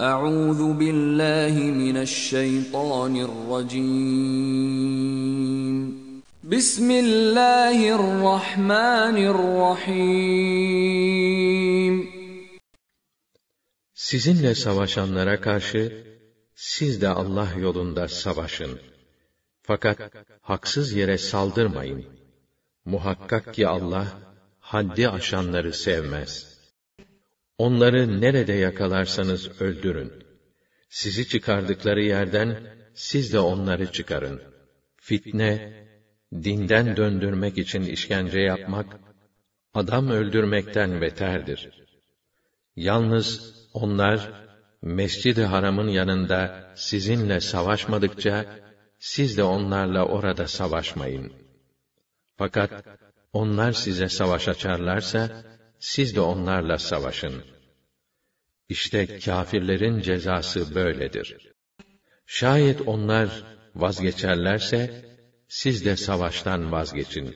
Euzu billahi mineşşeytanirracim. Bismillahirrahmanirrahim. Sizinle savaşanlara karşı siz de Allah yolunda savaşın. Fakat haksız yere saldırmayın. Muhakkak ki Allah haddi aşanları sevmez.'' Onları nerede yakalarsanız öldürün. Sizi çıkardıkları yerden siz de onları çıkarın. Fitne, dinden döndürmek için işkence yapmak, adam öldürmekten beterdir. Yalnız onlar, Mescid-i Haram'ın yanında sizinle savaşmadıkça, siz de onlarla orada savaşmayın. Fakat onlar size savaş açarlarsa, siz de onlarla savaşın.'' İşte kâfirlerin cezası böyledir. Şayet onlar vazgeçerlerse, siz de savaştan vazgeçin.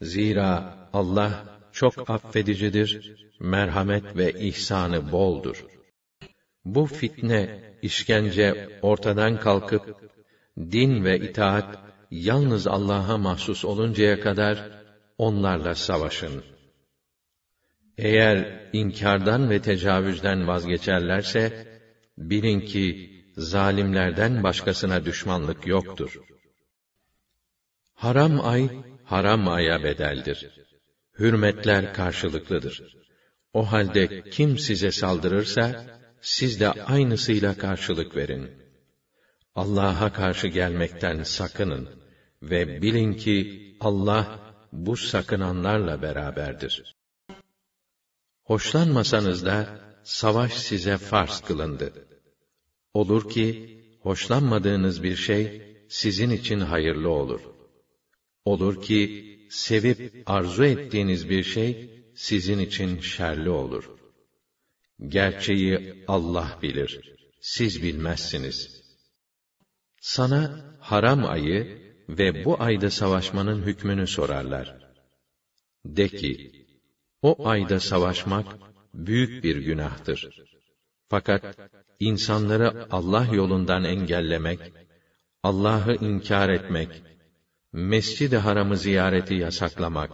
Zira Allah çok affedicidir, merhamet ve ihsanı boldur. Bu fitne, işkence ortadan kalkıp, din ve itaat yalnız Allah'a mahsus oluncaya kadar onlarla savaşın.'' Eğer inkardan ve tecavüzden vazgeçerlerse, bilin ki zalimlerden başkasına düşmanlık yoktur. Haram ay, haram aya bedeldir. Hürmetler karşılıklıdır. O halde kim size saldırırsa, siz de aynısıyla karşılık verin. Allah'a karşı gelmekten sakının ve bilin ki Allah bu sakınanlarla beraberdir. Hoşlanmasanız da savaş size farz kılındı. Olur ki hoşlanmadığınız bir şey sizin için hayırlı olur. Olur ki sevip arzu ettiğiniz bir şey sizin için şerli olur. Gerçeği Allah bilir. Siz bilmezsiniz. Sana haram ayı ve bu ayda savaşmanın hükmünü sorarlar. De ki, o ayda savaşmak büyük bir günahtır. Fakat insanları Allah yolundan engellemek, Allah'ı inkar etmek, Mescid-i Haram'ı ziyareti yasaklamak,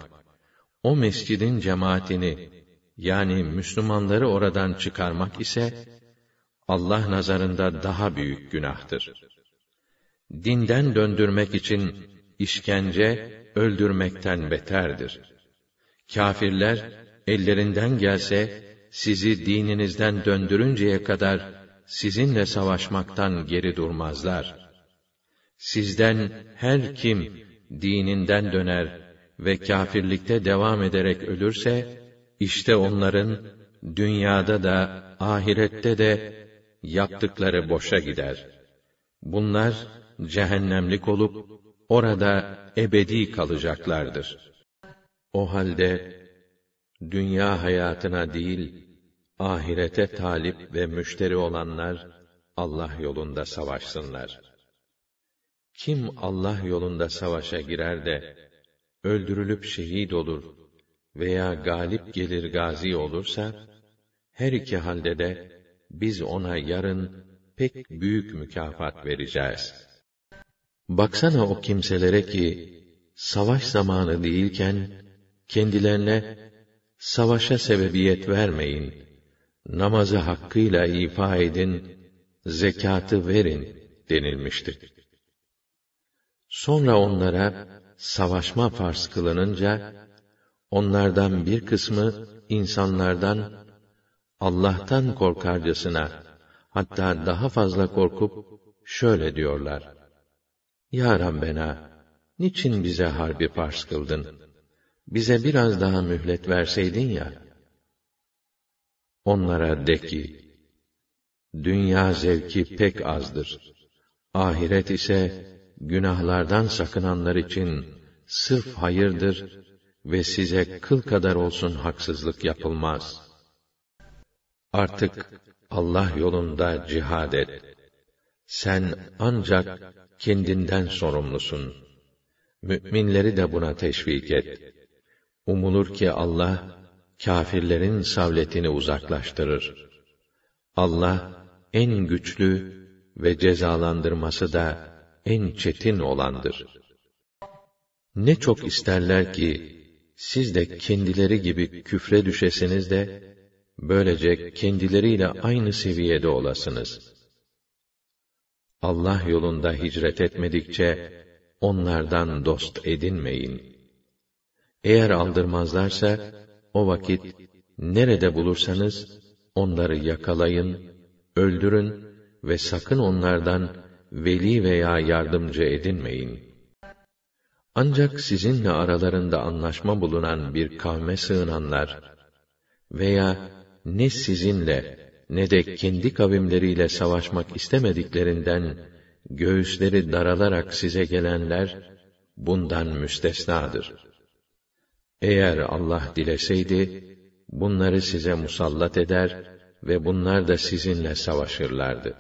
o mescidin cemaatini yani Müslümanları oradan çıkarmak ise Allah nazarında daha büyük günahtır. Dinden döndürmek için işkence öldürmekten beterdir. Kafirler ellerinden gelse sizi dininizden döndürünceye kadar sizinle savaşmaktan geri durmazlar. Sizden her kim dininden döner ve kafirlikte devam ederek ölürse işte onların dünyada da ahirette de yaptıkları boşa gider. Bunlar cehennemlik olup orada ebedi kalacaklardır.'' O halde dünya hayatına değil ahirete talip ve müşteri olanlar Allah yolunda savaşsınlar. Kim Allah yolunda savaşa girer de öldürülüp şehit olur veya galip gelir gazi olursa her iki halde de biz ona yarın pek büyük mükafat vereceğiz. Baksana o kimselere ki savaş zamanı değilken kendilerine savaşa sebebiyet vermeyin. Namazı hakkıyla ifa edin, zekatı verin denilmiştir. Sonra onlara savaşma farz kılınınca onlardan bir kısmı insanlardan Allah'tan korkarcasına hatta daha fazla korkup şöyle diyorlar. Ya Rabbena, niçin bize harbi farz kıldın?'' bize biraz daha mühlet verseydin ya. Onlara de ki, dünya zevki pek azdır. Ahiret ise, günahlardan sakınanlar için sırf hayırdır ve size kıl kadar olsun haksızlık yapılmaz. Artık Allah yolunda cihad et. Sen ancak kendinden sorumlusun. Müminleri de buna teşvik et.'' Umulur ki Allah kâfirlerin savletini uzaklaştırır. Allah en güçlü ve cezalandırması da en çetin olandır. Ne çok isterler ki siz de kendileri gibi küfre düşesiniz de böylece kendileriyle aynı seviyede olasınız. Allah yolunda hicret etmedikçe onlardan dost edinmeyin.'' Eğer aldırmazlarsa, o vakit nerede bulursanız onları yakalayın, öldürün ve sakın onlardan veli veya yardımcı edinmeyin. Ancak sizinle aralarında anlaşma bulunan bir kavme sığınanlar veya ne sizinle ne de kendi kavimleriyle savaşmak istemediklerinden göğüsleri daralarak size gelenler bundan müstesnadır.'' Eğer Allah dileseydi, bunları size musallat eder ve bunlar da sizinle savaşırlardı.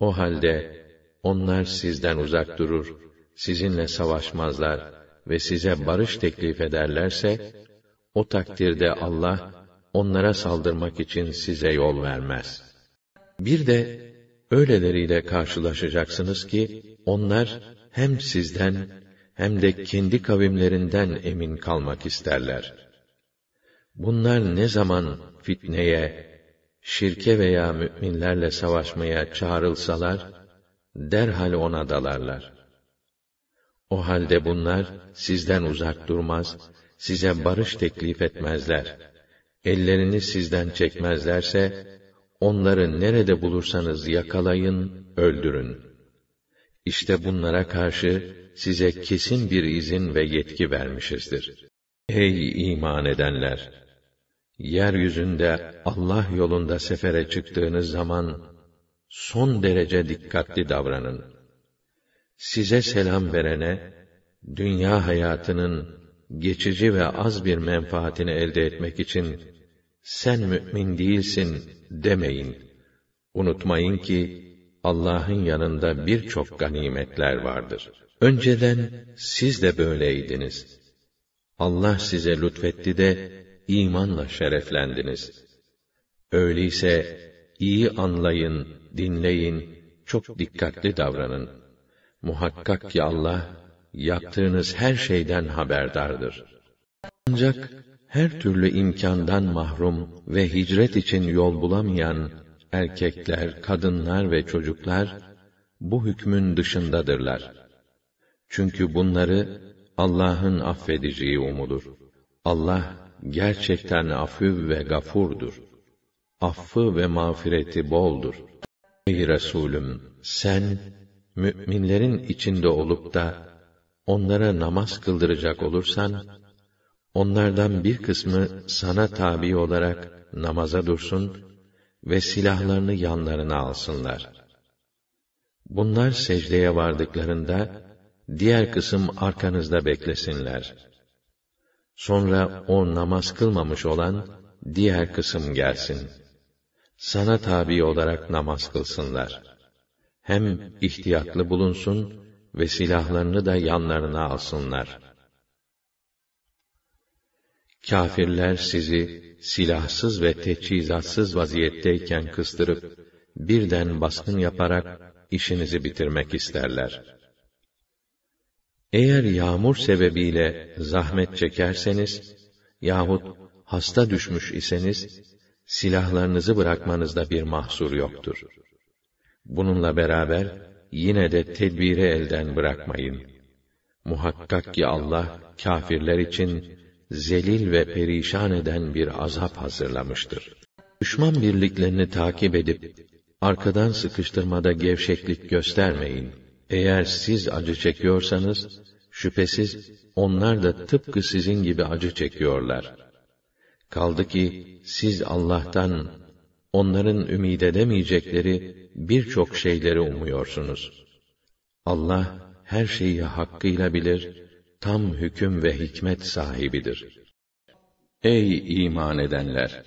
O halde, onlar sizden uzak durur, sizinle savaşmazlar ve size barış teklif ederlerse, o takdirde Allah, onlara saldırmak için size yol vermez. Bir de, öyleleriyle karşılaşacaksınız ki, onlar hem sizden hem de kendi kavimlerinden emin kalmak isterler. Bunlar ne zaman fitneye, şirke veya müminlerle savaşmaya çağrılsalar, derhal ona dalarlar. O halde bunlar sizden uzak durmaz, size barış teklif etmezler. Ellerini sizden çekmezlerse, onları nerede bulursanız yakalayın, öldürün. İşte bunlara karşı size kesin bir izin ve yetki vermişizdir. Ey iman edenler! Yeryüzünde Allah yolunda sefere çıktığınız zaman son derece dikkatli davranın. Size selam verene dünya hayatının geçici ve az bir menfaatini elde etmek için sen mümin değilsin demeyin. Unutmayın ki Allah'ın yanında birçok ganimetler vardır. Önceden siz de böyleydiniz. Allah size lütfetti de imanla şereflendiniz. Öyleyse iyi anlayın, dinleyin, çok dikkatli davranın. Muhakkak ki Allah yaptığınız her şeyden haberdardır. Ancak her türlü imkandan mahrum ve hicret için yol bulamayan erkekler, kadınlar ve çocuklar bu hükmün dışındadırlar. Çünkü bunları Allah'ın affedeceği umudur. Allah gerçekten afüv ve gafurdur. Affı ve mağfireti boldur. Ey Resulüm, sen müminlerin içinde olup da onlara namaz kıldıracak olursan onlardan bir kısmı sana tabi olarak namaza dursun ve silahlarını yanlarına alsınlar. Bunlar secdeye vardıklarında, diğer kısım arkanızda beklesinler. Sonra o namaz kılmamış olan, diğer kısım gelsin. Sana tabi olarak namaz kılsınlar. Hem ihtiyatlı bulunsun ve silahlarını da yanlarına alsınlar. Kafirler sizi silahsız ve teçhizatsız vaziyetteyken kıstırıp, birden baskın yaparak işinizi bitirmek isterler. Eğer yağmur sebebiyle zahmet çekerseniz, yahut hasta düşmüş iseniz, silahlarınızı bırakmanızda bir mahsur yoktur. Bununla beraber, yine de tedbiri elden bırakmayın. Muhakkak ki Allah, kâfirler için, zelil ve perişan eden bir azap hazırlamıştır. Düşman birliklerini takip edip, arkadan sıkıştırmada gevşeklik göstermeyin. Eğer siz acı çekiyorsanız, şüphesiz onlar da tıpkı sizin gibi acı çekiyorlar. Kaldı ki, siz Allah'tan, onların ümid edemeyecekleri birçok şeyleri umuyorsunuz. Allah, her şeyi hakkıyla bilir, tam hüküm ve hikmet sahibidir. Ey iman edenler!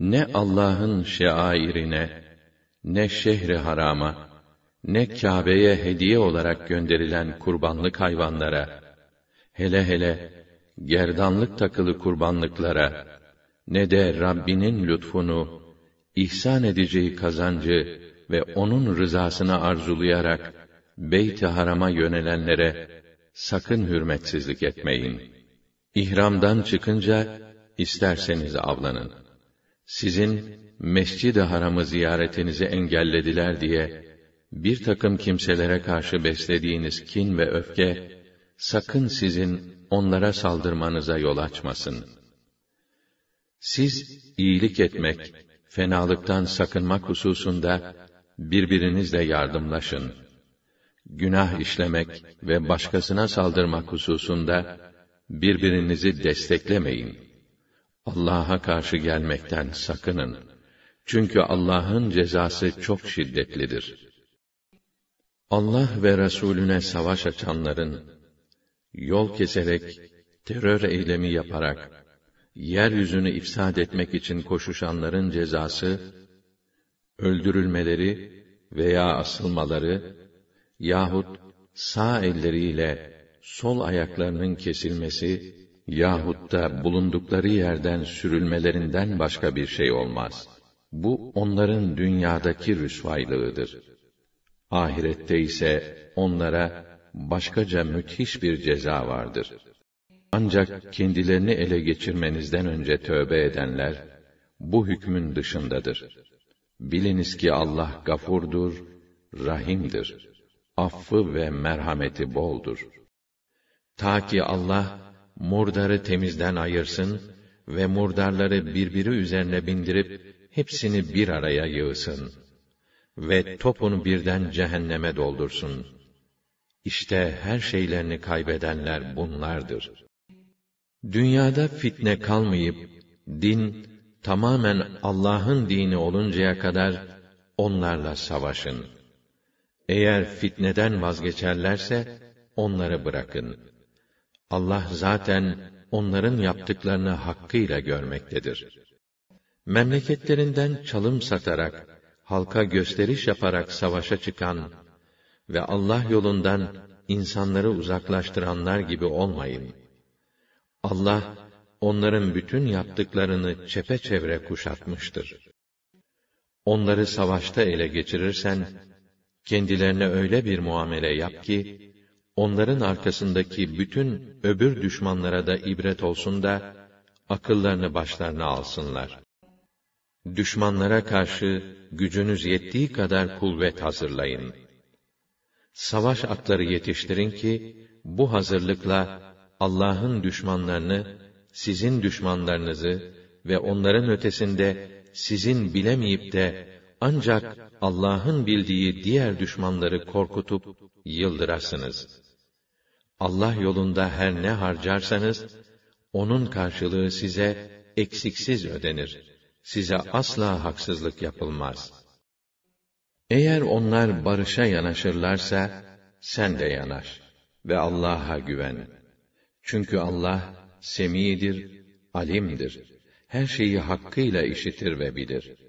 Ne Allah'ın şairine, ne şehri harama, ne Kâbe'ye hediye olarak gönderilen kurbanlık hayvanlara, hele hele gerdanlık takılı kurbanlıklara, ne de Rabbinin lütfunu, ihsan edeceği kazancı ve onun rızasını arzulayarak beyt-i harama yönelenlere sakın hürmetsizlik etmeyin. İhramdan çıkınca, isterseniz avlanın. Sizin, mescid-i haramı ziyaretinizi engellediler diye, bir takım kimselere karşı beslediğiniz kin ve öfke, sakın sizin onlara saldırmanıza yol açmasın. Siz iyilik etmek, fenalıktan sakınmak hususunda birbirinizle yardımlaşın.'' günah işlemek ve başkasına saldırmak hususunda birbirinizi desteklemeyin. Allah'a karşı gelmekten sakının. Çünkü Allah'ın cezası çok şiddetlidir. Allah ve Resulüne savaş açanların yol keserek, terör eylemi yaparak yeryüzünü ifsad etmek için koşuşanların cezası öldürülmeleri veya asılmaları yahut sağ elleriyle sol ayaklarının kesilmesi yahut da bulundukları yerden sürülmelerinden başka bir şey olmaz. Bu onların dünyadaki rüsvaylığıdır. Ahirette ise onlara başkaca müthiş bir ceza vardır. Ancak kendilerini ele geçirmenizden önce tövbe edenler bu hükmün dışındadır. Biliniz ki Allah gafurdur, rahimdir.'' affı ve merhameti boldur. Ta ki Allah murdarı temizden ayırsın ve murdarları birbiri üzerine bindirip hepsini bir araya yığsın ve topunu birden cehenneme doldursun. İşte her şeylerini kaybedenler bunlardır. Dünyada fitne kalmayıp din tamamen Allah'ın dini oluncaya kadar onlarla savaşın.'' Eğer fitneden vazgeçerlerse onları bırakın. Allah zaten onların yaptıklarını hakkıyla görmektedir. Memleketlerinden çalım satarak, halka gösteriş yaparak savaşa çıkan ve Allah yolundan insanları uzaklaştıranlar gibi olmayın. Allah onların bütün yaptıklarını çepeçevre kuşatmıştır. Onları savaşta ele geçirirsen Kendilerine öyle bir muamele yap ki, onların arkasındaki bütün öbür düşmanlara da ibret olsun da, akıllarını başlarına alsınlar. Düşmanlara karşı gücünüz yettiği kadar kuvvet hazırlayın. Savaş atları yetiştirin ki, bu hazırlıkla Allah'ın düşmanlarını, sizin düşmanlarınızı ve onların ötesinde sizin bilemeyip de ancak Allah'ın bildiği diğer düşmanları korkutup yıldırasınız. Allah yolunda her ne harcarsanız, onun karşılığı size eksiksiz ödenir. Size asla haksızlık yapılmaz. Eğer onlar barışa yanaşırlarsa, sen de yanaş ve Allah'a güven. Çünkü Allah semidir, alimdir. Her şeyi hakkıyla işitir ve bilir.''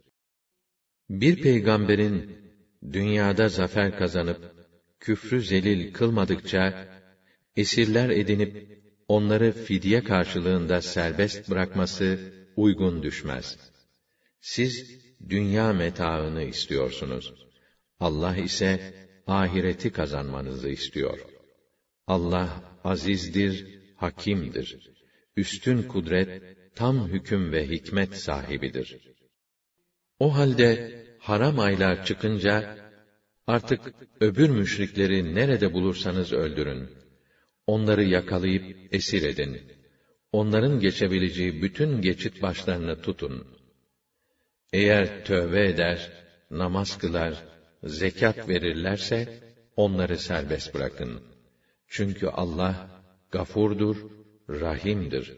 Bir peygamberin dünyada zafer kazanıp küfrü zelil kılmadıkça esirler edinip onları fidye karşılığında serbest bırakması uygun düşmez. Siz dünya metaını istiyorsunuz. Allah ise ahireti kazanmanızı istiyor. Allah azizdir, hakimdir. Üstün kudret, tam hüküm ve hikmet sahibidir.'' O halde haram aylar çıkınca artık öbür müşrikleri nerede bulursanız öldürün. Onları yakalayıp esir edin. Onların geçebileceği bütün geçit başlarını tutun. Eğer tövbe eder, namaz kılar, zekat verirlerse onları serbest bırakın. Çünkü Allah gafurdur, rahimdir.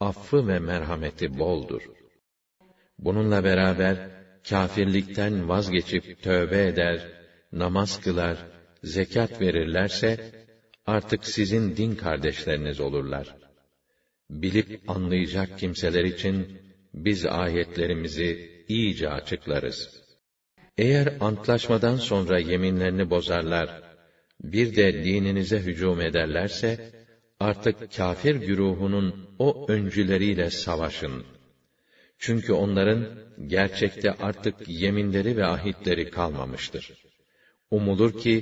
Affı ve merhameti boldur.'' Bununla beraber kafirlikten vazgeçip tövbe eder, namaz kılar, zekat verirlerse artık sizin din kardeşleriniz olurlar. Bilip anlayacak kimseler için biz ayetlerimizi iyice açıklarız. Eğer antlaşmadan sonra yeminlerini bozarlar, bir de dininize hücum ederlerse, artık kafir güruhunun o öncüleriyle savaşın.'' Çünkü onların gerçekte artık yeminleri ve ahitleri kalmamıştır. Umulur ki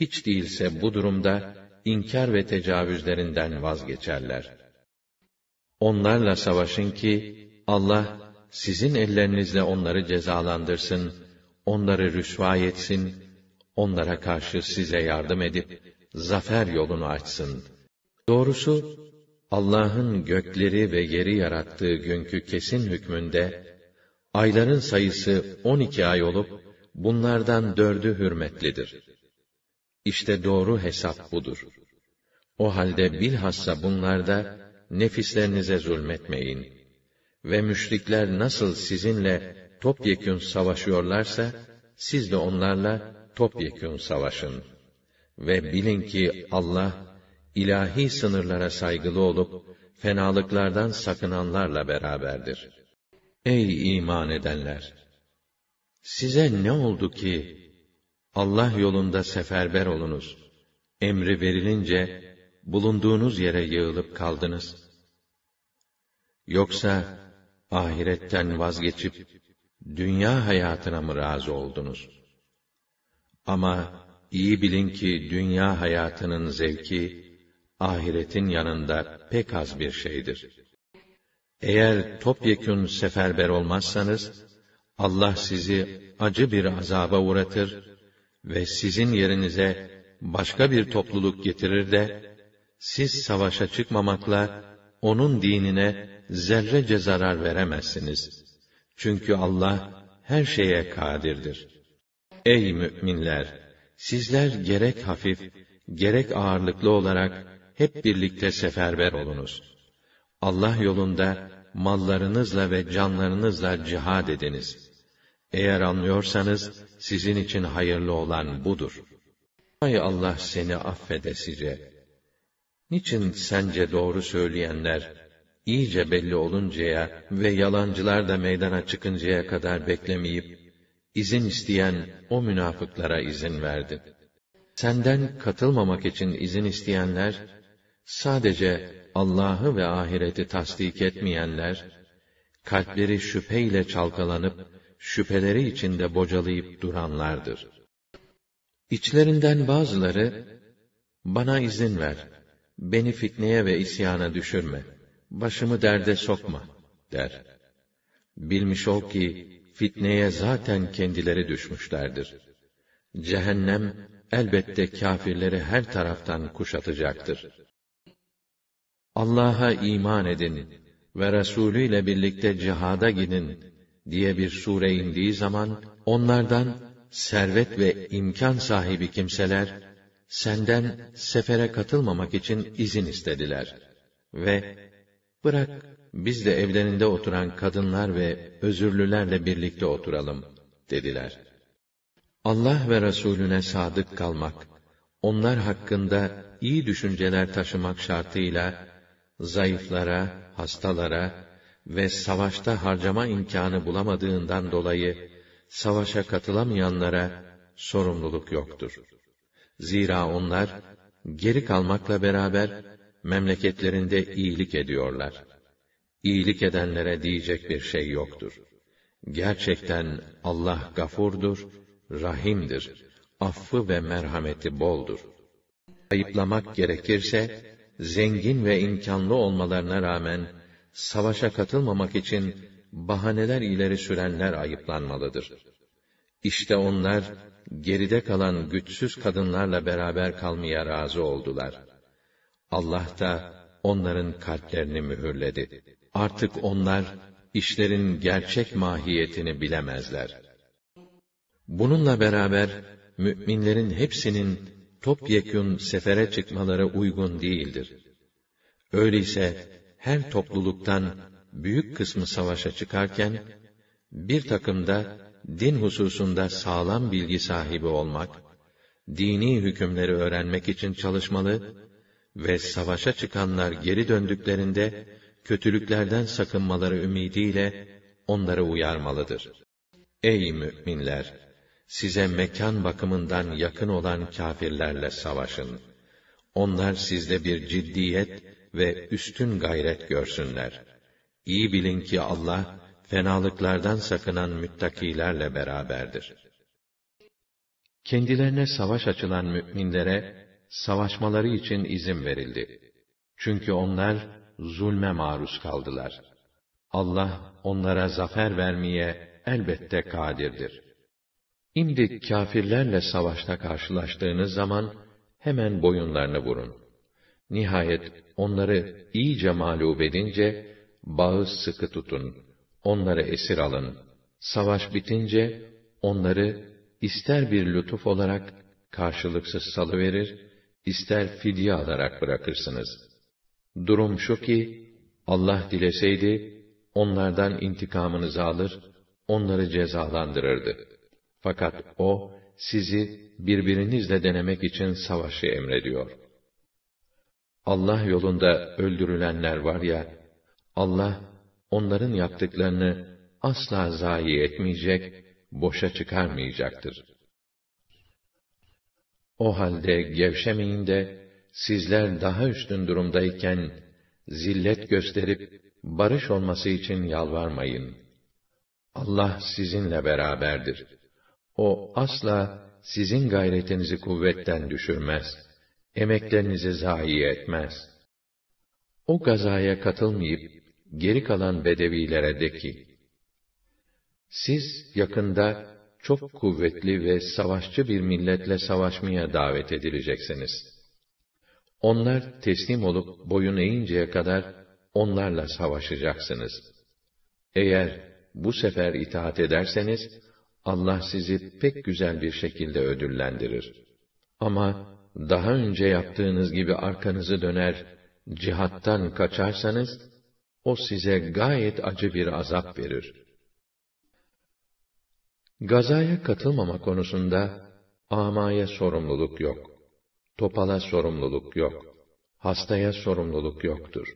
hiç değilse bu durumda inkar ve tecavüzlerinden vazgeçerler. Onlarla savaşın ki Allah sizin ellerinizle onları cezalandırsın, onları rüsva etsin, onlara karşı size yardım edip zafer yolunu açsın. Doğrusu Allah'ın gökleri ve yeri yarattığı günkü kesin hükmünde, ayların sayısı on iki ay olup, bunlardan dördü hürmetlidir. İşte doğru hesap budur. O halde bilhassa bunlarda, nefislerinize zulmetmeyin. Ve müşrikler nasıl sizinle topyekün savaşıyorlarsa, siz de onlarla topyekün savaşın. Ve bilin ki Allah, ilahi sınırlara saygılı olup fenalıklardan sakınanlarla beraberdir. Ey iman edenler! Size ne oldu ki Allah yolunda seferber olunuz? Emri verilince bulunduğunuz yere yığılıp kaldınız. Yoksa ahiretten vazgeçip dünya hayatına mı razı oldunuz? Ama iyi bilin ki dünya hayatının zevki ahiretin yanında pek az bir şeydir. Eğer topyekün seferber olmazsanız, Allah sizi acı bir azaba uğratır ve sizin yerinize başka bir topluluk getirir de, siz savaşa çıkmamakla onun dinine zerrece zarar veremezsiniz. Çünkü Allah her şeye kadirdir. Ey müminler, sizler gerek hafif gerek ağırlıklı olarak hep birlikte seferber olunuz. Allah yolunda mallarınızla ve canlarınızla cihad ediniz. Eğer anlıyorsanız sizin için hayırlı olan budur. Ay Allah seni affedesice. Niçin sence doğru söyleyenler iyice belli oluncaya ve yalancılar da meydana çıkıncaya kadar beklemeyip izin isteyen o münafıklara izin verdi. Senden katılmamak için izin isteyenler Sadece Allah'ı ve ahireti tasdik etmeyenler, kalpleri şüpheyle çalkalanıp, şüpheleri içinde bocalayıp duranlardır. İçlerinden bazıları, bana izin ver, beni fitneye ve isyana düşürme, başımı derde sokma, der. Bilmiş ol ki, fitneye zaten kendileri düşmüşlerdir. Cehennem, elbette kâfirleri her taraftan kuşatacaktır. Allah'a iman edin ve Resulü ile birlikte cihada gidin diye bir sure indiği zaman onlardan servet ve imkan sahibi kimseler senden sefere katılmamak için izin istediler ve bırak biz de evlerinde oturan kadınlar ve özürlülerle birlikte oturalım dediler. Allah ve Resulüne sadık kalmak, onlar hakkında iyi düşünceler taşımak şartıyla zayıflara, hastalara ve savaşta harcama imkanı bulamadığından dolayı savaşa katılamayanlara sorumluluk yoktur. Zira onlar geri kalmakla beraber memleketlerinde iyilik ediyorlar. İyilik edenlere diyecek bir şey yoktur. Gerçekten Allah gafurdur, rahimdir. Affı ve merhameti boldur. Ayıplamak gerekirse zengin ve imkanlı olmalarına rağmen savaşa katılmamak için bahaneler ileri sürenler ayıplanmalıdır. İşte onlar geride kalan güçsüz kadınlarla beraber kalmaya razı oldular. Allah da onların kalplerini mühürledi. Artık onlar işlerin gerçek mahiyetini bilemezler. Bununla beraber müminlerin hepsinin topyekün sefere çıkmaları uygun değildir. Öyleyse her topluluktan büyük kısmı savaşa çıkarken, bir takımda din hususunda sağlam bilgi sahibi olmak, dini hükümleri öğrenmek için çalışmalı ve savaşa çıkanlar geri döndüklerinde kötülüklerden sakınmaları ümidiyle onları uyarmalıdır. Ey müminler! size mekan bakımından yakın olan kâfirlerle savaşın. Onlar sizde bir ciddiyet ve üstün gayret görsünler. İyi bilin ki Allah, fenalıklardan sakınan müttakilerle beraberdir. Kendilerine savaş açılan müminlere, savaşmaları için izin verildi. Çünkü onlar, zulme maruz kaldılar. Allah, onlara zafer vermeye elbette kadirdir. Şimdi kâfirlerle savaşta karşılaştığınız zaman, hemen boyunlarını vurun. Nihayet onları iyice mağlup edince, bağı sıkı tutun, onları esir alın. Savaş bitince, onları ister bir lütuf olarak karşılıksız salıverir, ister fidye alarak bırakırsınız. Durum şu ki, Allah dileseydi, onlardan intikamınızı alır, onları cezalandırırdı.'' Fakat o, sizi birbirinizle denemek için savaşı emrediyor. Allah yolunda öldürülenler var ya, Allah, onların yaptıklarını asla zayi etmeyecek, boşa çıkarmayacaktır. O halde gevşemeyin de, sizler daha üstün durumdayken, zillet gösterip, barış olması için yalvarmayın. Allah sizinle beraberdir.'' O asla sizin gayretinizi kuvvetten düşürmez. Emeklerinizi zayi etmez. O gazaya katılmayıp geri kalan bedevilere de ki, siz yakında çok kuvvetli ve savaşçı bir milletle savaşmaya davet edileceksiniz. Onlar teslim olup boyun eğinceye kadar onlarla savaşacaksınız. Eğer bu sefer itaat ederseniz, Allah sizi pek güzel bir şekilde ödüllendirir. Ama daha önce yaptığınız gibi arkanızı döner, cihattan kaçarsanız, o size gayet acı bir azap verir. Gazaya katılmama konusunda, amaya sorumluluk yok. Topala sorumluluk yok. Hastaya sorumluluk yoktur.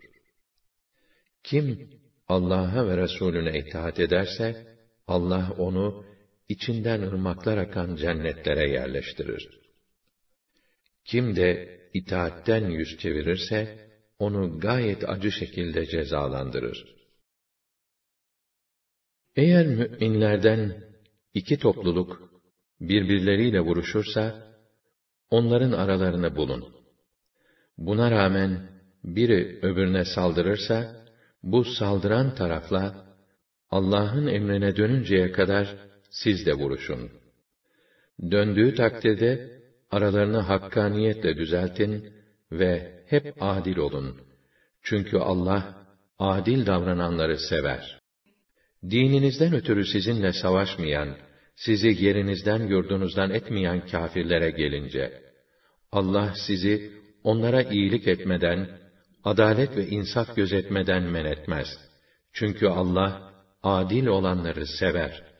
Kim Allah'a ve Resulüne itaat ederse, Allah onu içinden ırmaklar akan cennetlere yerleştirir. Kim de itaatten yüz çevirirse, onu gayet acı şekilde cezalandırır. Eğer mü'minlerden iki topluluk birbirleriyle vuruşursa, onların aralarını bulun. Buna rağmen biri öbürüne saldırırsa, bu saldıran tarafla Allah'ın emrine dönünceye kadar siz de vuruşun. Döndüğü takdirde, aralarını hakkaniyetle düzeltin ve hep adil olun. Çünkü Allah, adil davrananları sever. Dininizden ötürü sizinle savaşmayan, sizi yerinizden yurdunuzdan etmeyen kâfirlere gelince, Allah sizi onlara iyilik etmeden, adalet ve insaf gözetmeden men etmez. Çünkü Allah, adil olanları sever.''